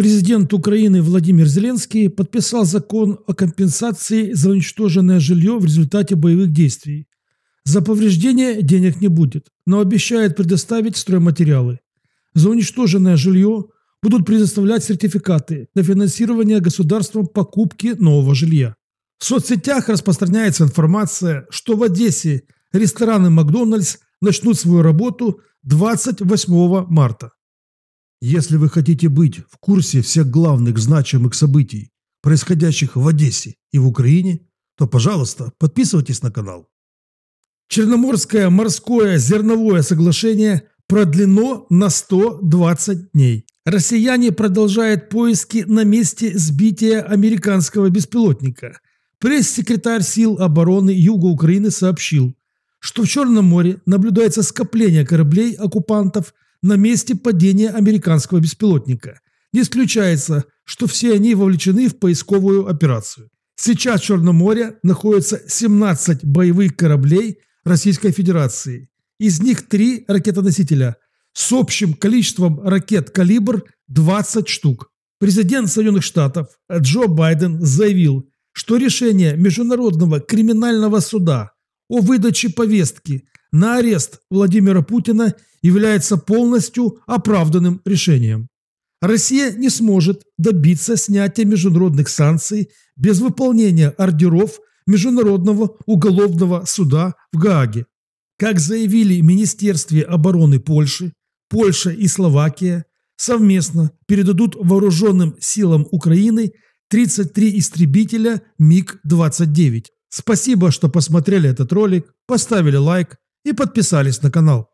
Президент Украины Владимир Зеленский подписал закон о компенсации за уничтоженное жилье в результате боевых действий. За повреждение денег не будет, но обещает предоставить стройматериалы. За уничтоженное жилье будут предоставлять сертификаты на финансирование государством покупки нового жилья. В соцсетях распространяется информация, что в Одессе рестораны «Макдональдс» начнут свою работу 28 марта. Если вы хотите быть в курсе всех главных значимых событий, происходящих в Одессе и в Украине, то, пожалуйста, подписывайтесь на канал. Черноморское морское зерновое соглашение продлено на 120 дней. Россияне продолжают поиски на месте сбития американского беспилотника. Пресс-секретарь сил обороны Юга Украины сообщил, что в Черном море наблюдается скопление кораблей оккупантов – на месте падения американского беспилотника. Не исключается, что все они вовлечены в поисковую операцию. Сейчас в Черном море находится 17 боевых кораблей Российской Федерации. Из них три ракетоносителя с общим количеством ракет «Калибр» 20 штук. Президент Соединенных Штатов Джо Байден заявил, что решение Международного криминального суда о выдаче повестки на арест Владимира Путина является полностью оправданным решением. Россия не сможет добиться снятия международных санкций без выполнения ордеров Международного уголовного суда в Гааге. Как заявили Министерстве обороны Польши, Польша и Словакия совместно передадут вооруженным силам Украины 33 истребителя МиГ-29. Спасибо, что посмотрели этот ролик, поставили лайк и подписались на канал.